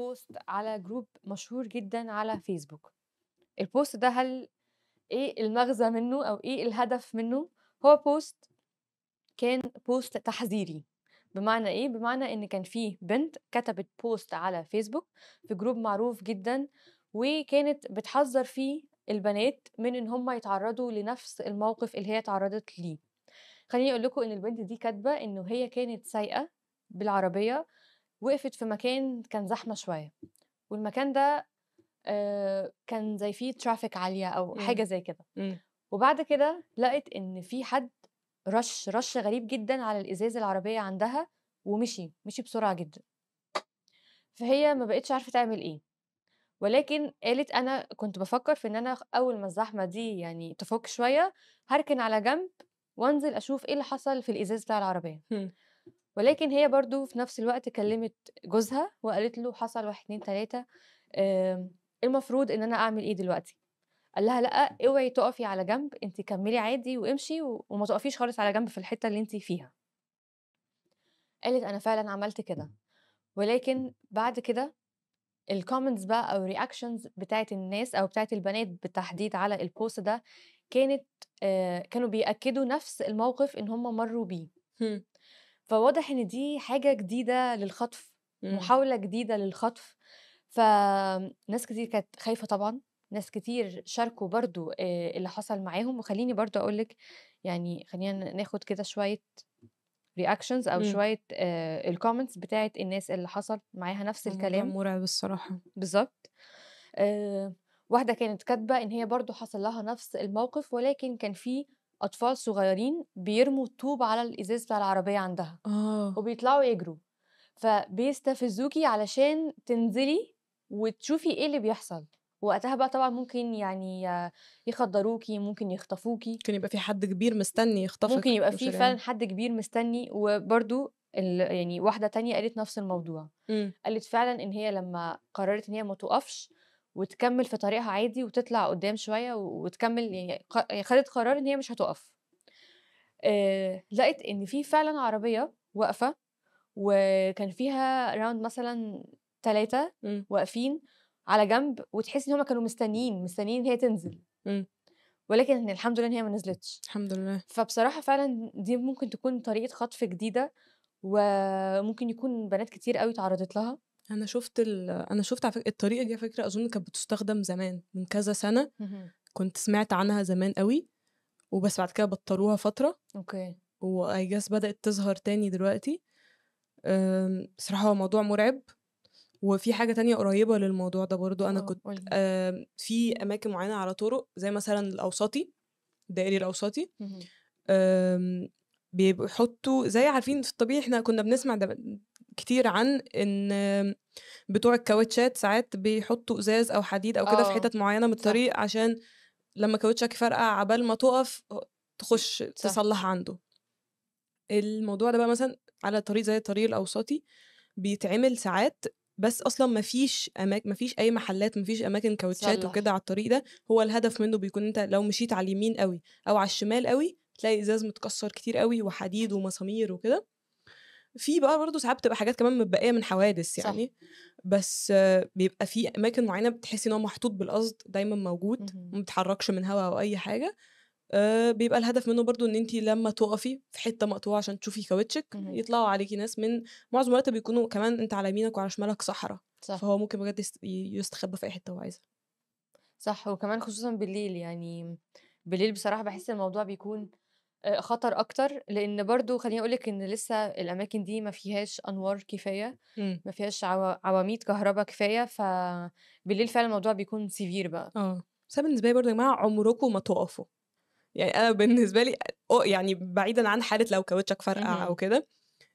بوست على جروب مشهور جدا على فيسبوك البوست ده هل ايه المغزى منه او ايه الهدف منه هو بوست كان بوست تحذيري بمعنى ايه بمعنى ان كان فيه بنت كتبت بوست على فيسبوك في جروب معروف جدا وكانت بتحذر فيه البنات من ان هم يتعرضوا لنفس الموقف اللي هي اتعرضت ليه خليني اقول لكم ان البنت دي كاتبه انه هي كانت سايقه بالعربيه وقفت في مكان كان زحمه شويه والمكان ده كان زي فيه ترافيك عاليه او إمم. حاجه زي كده إمم. وبعد كده لقت ان في حد رش رش غريب جدا على الازاز العربيه عندها ومشي مشي بسرعه جدا فهي ما بقتش عارفه تعمل ايه ولكن قالت انا كنت بفكر في ان انا اول ما الزحمه دي يعني تفك شويه هركن على جنب وانزل اشوف ايه اللي حصل في الازاز بتاع العربيه إمم. ولكن هي برضو في نفس الوقت كلمت جوزها وقالت له حصل واحد اتنين تلاته المفروض ان انا اعمل ايه دلوقتي قال لها لا اوعي تقفي على جنب انت كملي عادي وامشي وما تقفيش خالص على جنب في الحته اللي انت فيها قالت انا فعلا عملت كده ولكن بعد كده الكومنتس بقى او الرياكشنز بتاعت الناس او بتاعت البنات بالتحديد على البوست ده كانت آه، كانوا بياكدوا نفس الموقف ان هم مروا بيه فواضح ان دي حاجه جديده للخطف مم. محاوله جديده للخطف فناس كتير كانت خايفه طبعا ناس كتير شاركوا برضو اللي حصل معاهم وخليني برضو اقولك يعني خلينا ناخد كده شويه رياكشنز او مم. شويه آه الكومنتس بتاعت الناس اللي حصل معاها نفس آه، الكلام مرعب الصراحه بالظبط آه واحده كانت كاتبه ان هي برضو حصل لها نفس الموقف ولكن كان في اطفال صغيرين بيرموا الطوب على الازاز بتاع العربيه عندها آه. وبيطلعوا يجروا فبيستفزوكي علشان تنزلي وتشوفي ايه اللي بيحصل وقتها بقى طبعا ممكن يعني يخدروكي ممكن يخطفوكي ممكن يبقى في حد كبير مستني يخطفك ممكن يبقى في فعلا حد كبير مستني وبرده يعني واحده تانية قالت نفس الموضوع م. قالت فعلا ان هي لما قررت ان هي ما توقفش وتكمل في طريقها عادي وتطلع قدام شويه وتكمل إمم. يعني, يعني خدت قرار ان هي مش هتقف آه لقيت ان في فعلا عربيه واقفه وكان فيها راوند مثلا ثلاثه إمم. واقفين على جنب وتحس ان هما كانوا مستنيين مستنيين هي تنزل م. إمم. ولكن الحمد لله ان هي ما نزلتش الحمد لله فبصراحه فعلا دي ممكن تكون طريقه خطف جديده وممكن يكون بنات كتير قوي تعرضت لها انا شفت انا شفت على فكره الطريقه دي فكره اظن كانت بتستخدم زمان من كذا سنه كنت سمعت عنها زمان قوي وبس بعد كده بطلوها فتره اوكي واي جاس بدات تظهر تاني دلوقتي آمم، بصراحه هو موضوع مرعب وفي حاجه تانية قريبه للموضوع ده برضو انا آه، كنت آمم، في اماكن معينه على طرق زي مثلا الاوسطي الدائري الاوسطي آمم، بيحطوا زي عارفين في الطبيعي احنا كنا بنسمع كتير عن ان بتوع الكاوتشات ساعات بيحطوا ازاز او حديد او كده في آه، حتت معينه من الطريق صح. عشان لما كاوتشك يفرقع عبال ما تقف تخش صح. تصلح عنده الموضوع ده بقى مثلا على طريق زي الطريق الاوسطي بيتعمل ساعات بس اصلا ما فيش اماكن ما فيش اي محلات ما فيش اماكن كاوتشات وكده على الطريق ده هو الهدف منه بيكون انت لو مشيت على اليمين قوي او على الشمال قوي تلاقي ازاز متكسر كتير قوي وحديد ومسامير وكده في بقى برضه ساعات بتبقى حاجات كمان متبقيه من حوادث يعني صح. بس بيبقى في اماكن معينه بتحسي ان هو محطوط بالقصد دايما موجود ما بيتحركش من هوا او اي حاجه آه، بيبقى الهدف منه برضو ان انت لما تقفي في حته مقطوعه عشان تشوفي كاوتشك يطلعوا عليكي ناس من معظم الوقت بيكونوا كمان انت على يمينك وعلى شمالك صحراء صح. فهو ممكن بجد يستخبى في اي حته هو عايزها صح وكمان خصوصا بالليل يعني بالليل بصراحه بحس الموضوع بيكون آه، خطر اكتر لان برضو خليني اقولك ان لسه الاماكن دي ما فيهاش انوار كفايه إمم. ما فيهاش عواميد كهرباء كفايه فبالليل فعلا الموضوع بيكون سيفير بقى اه بس انا بالنسبه لي برضه يا جماعه عمركم ما تقفوا يعني انا بالنسبه لي يعني بعيدا عن حاله لو كاوتشك فرقع او كده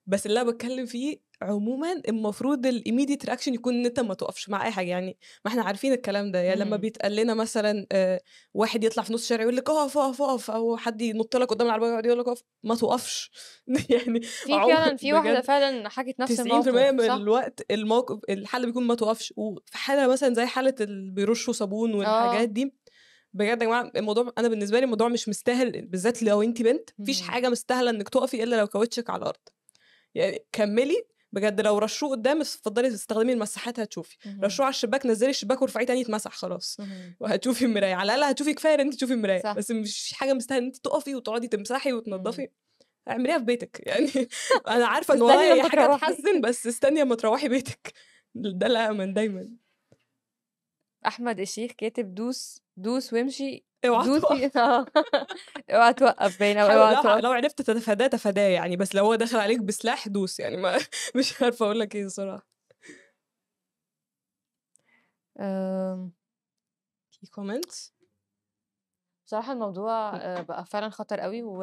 بس اللي انا بتكلم فيه عموما المفروض الايميديت رياكشن يكون ان انت ما توقفش مع اي حاجه يعني ما احنا عارفين الكلام ده يعني لما امم. بيتقال لنا مثلا آه، واحد يطلع في نص الشارع يقول لك اقف اقف اقف او حد ينط لك قدام العربيه ويقعد يقول لك اقف ما توقفش يعني في فعلا في واحده فعلا حكت نفس الموقف 90% من الوقت الموقف الحل بيكون ما توقفش وفي حاله مثلا زي حاله اللي بيرشوا صابون والحاجات آه. دي بجد يا جماعه الموضوع انا بالنسبه لي الموضوع مش مستاهل بالذات لو انت بنت مفيش امم. حاجه مستاهله انك تقفي الا لو كاوتشك على الارض يعني كملي بجد لو رشوه قدام اتفضلي تستخدمي المساحات هتشوفي رشوه على الشباك نزلي الشباك وارفعيه تاني اتمسح خلاص وهتشوفي المرايه على الاقل هتشوفي كفايه ان انت تشوفي المرايه بس مش حاجه مستاهله ان انت تقفي وتقعدي تمسحي وتنضفي اعمليها في بيتك يعني انا عارفه ان والله حاجه تحزن بس استني اما تروحي بيتك ده لا دايما احمد الشيخ كاتب دوس دوس وامشي اوعى آه. اوعى توقف باين اوعى توقف لو عرفت تتفاداه تفاداه يعني بس لو هو دخل عليك بسلاح دوس يعني ما مش عارفه اقول لك ايه بصراحه في كومنت بصراحه الموضوع آه، بقى فعلا خطر قوي و...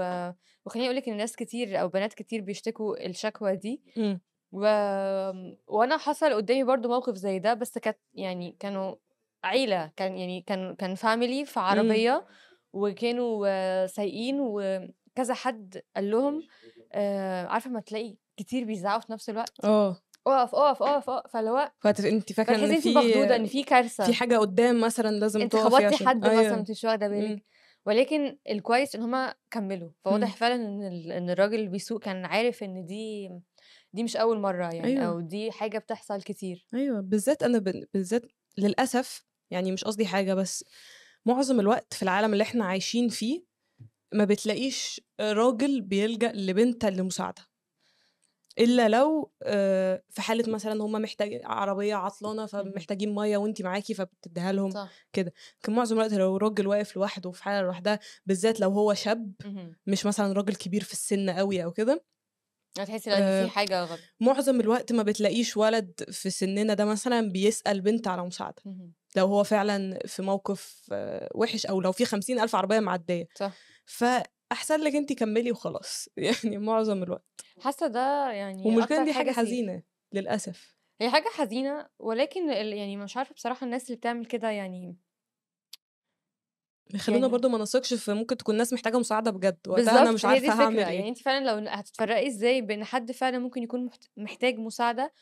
وخليني اقول لك ان ناس كتير او بنات كتير بيشتكوا الشكوى دي و... وانا حصل قدامي برضو موقف زي ده بس كانت يعني كانوا عيله كان يعني كان كان فاميلي في امم. عربيه وكانوا سايقين وكذا حد قال لهم آه عارفه ما تلاقي كتير بيزعقوا في نفس الوقت اه اقف اقف اقف اقف فاللي هو انت فاكره ان في ان في كارثه في حاجه قدام مثلا لازم تقفي انت خبطتي حد آه مثلا مش واخده بالك امم. ولكن الكويس ان هما كملوا فواضح امم. فعلا ان ان الراجل اللي بيسوق كان عارف ان دي دي مش اول مره يعني أيوة. او دي حاجه بتحصل كتير ايوه بالذات انا بالذات للاسف يعني مش قصدي حاجه بس معظم الوقت في العالم اللي احنا عايشين فيه ما بتلاقيش راجل بيلجا لبنت لمساعده الا لو آه، في حاله مثلا هما محتاج عربيه عطلانه فمحتاجين ميه وانت معاكي فبتديها لهم كده لكن معظم الوقت لو راجل واقف لوحده في حاله لوحدها بالذات لو هو شاب مش مثلا راجل كبير في السن قوي او كده هتحسي ان في آه، حاجه غلط معظم الوقت ما بتلاقيش ولد في سننا ده مثلا بيسال بنت على مساعده لو هو فعلا في موقف آه، وحش او لو في خمسين ألف عربية معدية صح فأحسن لك أنت كملي وخلاص يعني معظم الوقت حاسة ده يعني والمشكلة دي حاجة, حاجة حزينة للأسف هي حاجة حزينة ولكن يعني مش عارفة بصراحة الناس اللي بتعمل كده يعني خلونا يعني برضو ما نثقش في ممكن تكون ناس محتاجه مساعده بجد وقتها انا مش عارفه هعمل ايه يعني انت فعلا لو هتتفرقي ازاي بين حد فعلا ممكن يكون محتاج مساعده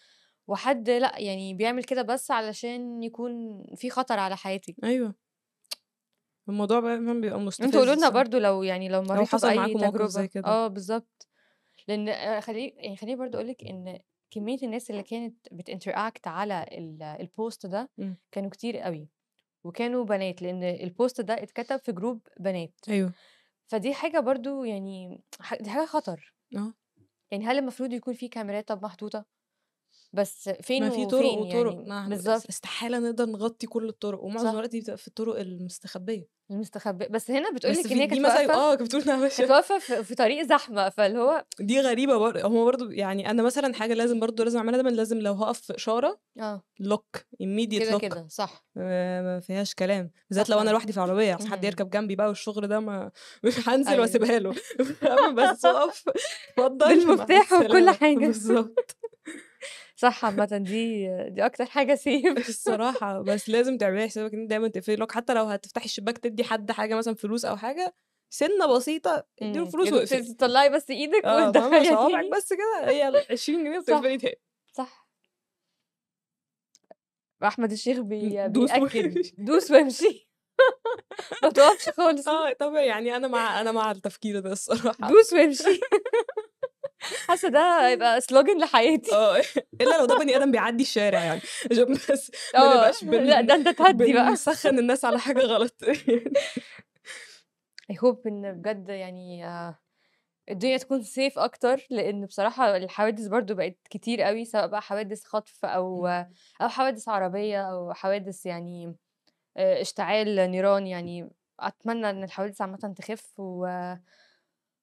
وحد لا يعني بيعمل كده بس علشان يكون في خطر على حياتك ايوه الموضوع بقى بيبقى مستفز انتوا قولوا لنا برضو لو يعني لو مريتوا لو حصل معاكم تجربه زي كده اه بالظبط لان آه، خليني يعني خليني برضو اقول لك ان كميه الناس اللي كانت بتنتراكت على البوست ده كانوا كتير قوي وكانوا بنات لان البوست ده اتكتب في جروب بنات ايوه فدي حاجه برضو يعني دي حاجه خطر اه يعني هل المفروض يكون في كاميرات طب محطوطه بس فين ما في طرق وطرق يعني بالظبط استحاله نقدر نغطي كل الطرق ومعظم الوقت دي بتبقى في الطرق المستخبيه المستخبيه بس هنا بتقول لك ان هي كانت مثلا اه كانت بتقول انها ماشيه واقفه في طريق زحمه فاللي هو دي غريبه بر... هو برضو يعني انا مثلا حاجه لازم برضو لازم اعملها دايما لازم لو هقف في اشاره اه لوك ايميديت كده كده صح ما فيهاش كلام بالذات لو انا لوحدي في عربيه عشان حد يركب جنبي بقى والشغل ده ما مش هنزل أيوه. واسيبها له بس اقف اتفضل المفتاح وكل حاجه بالظبط صح عامة دي دي أكتر حاجة سيف الصراحة بس لازم تعملي حسابك إن دايما تقفلي لوك حتى لو هتفتحي الشباك تدي حد حاجة مثلا فلوس أو حاجة سنه بسيطه اديله امم، فلوس يعني واقفل تطلعي بس ايدك آه وتدخلي بس كده هي 20 جنيه وتقفلي تاني صح احمد الشيخ بي... دوس بياكد دوس وامشي ما توقفش خالص اه طبعا يعني انا مع انا مع التفكير ده الصراحه دوس وامشي حاسه ده هيبقى سلوجن لحياتي اه الا لو ده بني ادم بيعدي الشارع يعني عشان بس اه بن... لا ده انت تهدي بقى سخن الناس على حاجه غلط اي هوب ان بجد يعني آه، الدنيا تكون سيف اكتر لان بصراحه الحوادث برضو بقت كتير قوي سواء بقى حوادث خطف او آه، او حوادث عربيه او حوادث يعني آه، اشتعال نيران يعني اتمنى ان الحوادث عامه تخف و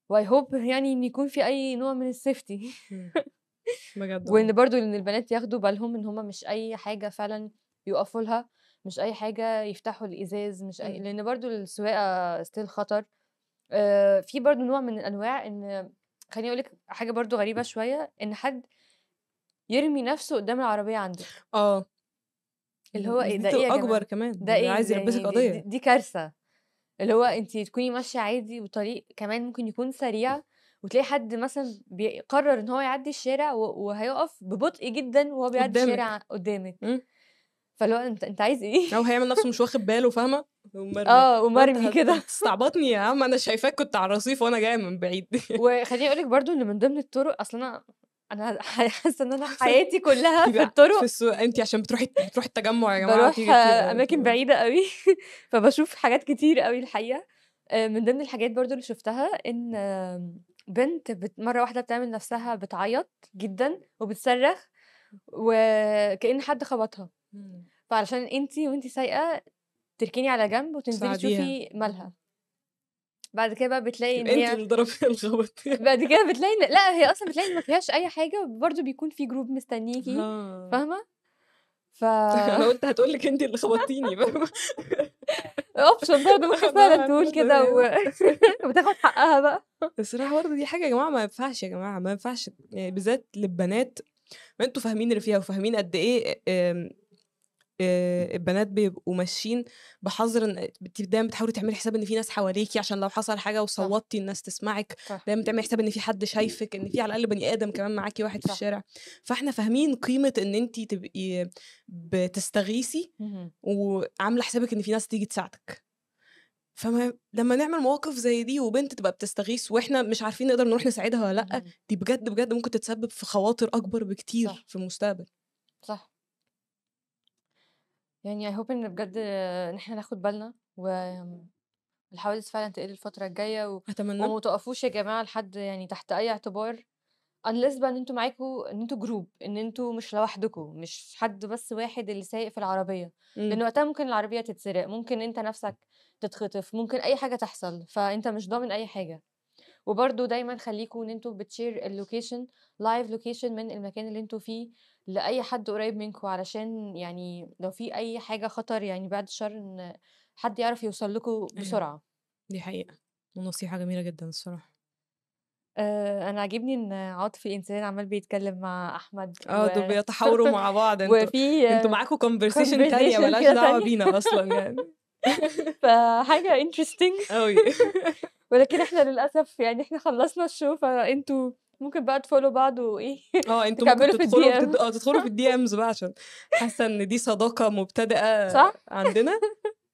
واي هوب يعني ان يكون في اي نوع من السيفتي بجد وان برضو ان البنات ياخدوا بالهم ان هما مش اي حاجه فعلا يقفوا لها مش اي حاجه يفتحوا الازاز مش أي... لان برضو السواقه ستيل خطر آه، في برضو نوع من الانواع ان خليني اقول لك حاجه برضو غريبه شويه ان حد يرمي نفسه قدام العربيه عندك اه اللي هو ايه ده ايه اكبر كمان ده يعني ايه عايز يلبسك يعني قضيه دي, دي كارثه اللي هو انت تكوني ماشيه عادي وطريق كمان ممكن يكون سريع وتلاقي حد مثلا بيقرر ان هو يعدي الشارع وهيقف ببطء جدا وهو بيعدي الشارع قدامك فلو فاللي هو انت انت عايز ايه؟ او هيعمل نفسه مش واخد باله فاهمه؟ اه ومرمي كده استعبطني يا عم انا شايفاك كنت على الرصيف وانا جايه من بعيد وخليني اقول لك برضو ان من ضمن الطرق اصل انا انا حاسه ان انا حياتي كلها في الطرق في السوق انت عشان بتروحي بتروحي التجمع يا جماعه بروح اماكن بعيده قوي فبشوف حاجات كتير قوي الحقيقه آه، من ضمن الحاجات برضو اللي شفتها ان بنت مره واحده بتعمل نفسها بتعيط جدا وبتصرخ وكأن حد خبطها فعلشان انت وانت سايقه تركيني على جنب وتنزلي تشوفي مالها بعد كده بقى بتلاقي ان هي انت اللي الخبط بعد كده بتلاقي إن... لا هي اصلا بتلاقي ان ما فيهاش اي حاجه برضو بيكون في جروب مستنيكي آه. فاهمه ف انا قلت هتقول لك انت اللي خبطتيني اوبشن برضه ممكن فعلا تقول كده وبتاخد وتاخد حقها بقى الصراحه برضه دي حاجه يا جماعه ما ينفعش يا جماعه ما ينفعش يعني بالذات للبنات ما انتوا فاهمين اللي فيها وفاهمين قد ايه آه، البنات بيبقوا ماشيين بحذر دايما بتحاولي تعملي حساب ان في ناس حواليكي عشان لو حصل حاجه وصوتي الناس تسمعك دايما بتعملي حساب ان في حد شايفك ان في على الاقل بني ادم كمان معاكي واحد في الشارع فاحنا فاهمين قيمه ان انت تبقي بتستغيثي وعامله حسابك ان في ناس تيجي تساعدك فما لما نعمل مواقف زي دي وبنت تبقى بتستغيث واحنا مش عارفين نقدر نروح نساعدها ولا لا دي بجد بجد ممكن تتسبب في خواطر اكبر بكتير صح. في المستقبل صح يعني I hope إن بجد إن إحنا ناخد بالنا و الحوادث فعلا تقل الفترة الجاية و... أتمنى وما توقفوش يا جماعة لحد يعني تحت أي اعتبار unless بقى إن انتوا معاكوا إن انتوا جروب إن انتوا مش لوحدكوا مش حد بس واحد اللي سايق في العربية إمم. لأن وقتها ممكن العربية تتسرق ممكن أنت نفسك تتخطف ممكن أي حاجة تحصل فأنت مش ضامن أي حاجة وبرده دايما خليكم ان انتوا بتشير اللوكيشن لايف لوكيشن من المكان اللي انتوا فيه لاي حد قريب منكم علشان يعني لو في اي حاجه خطر يعني بعد الشر ان حد يعرف يوصل لكم أيوة. بسرعه دي حقيقه ونصيحه جميله جدا الصراحه آه، انا عاجبني ان عاطفي انسان عمال بيتكلم مع احمد اه دول بيتحاوروا مع بعض انتوا انتوا معاكم كونفرسيشن تانية ملهاش دعوه بينا اصلا يعني فحاجه انترستنج قوي ولكن احنا للاسف يعني احنا خلصنا الشو فانتوا ممكن بقى تفولوا بعض وايه اه انتوا ممكن تدخلوا آه، تدخلوا في الدي امز بقى عشان حاسه ان دي صداقه مبتدئه صح؟ عندنا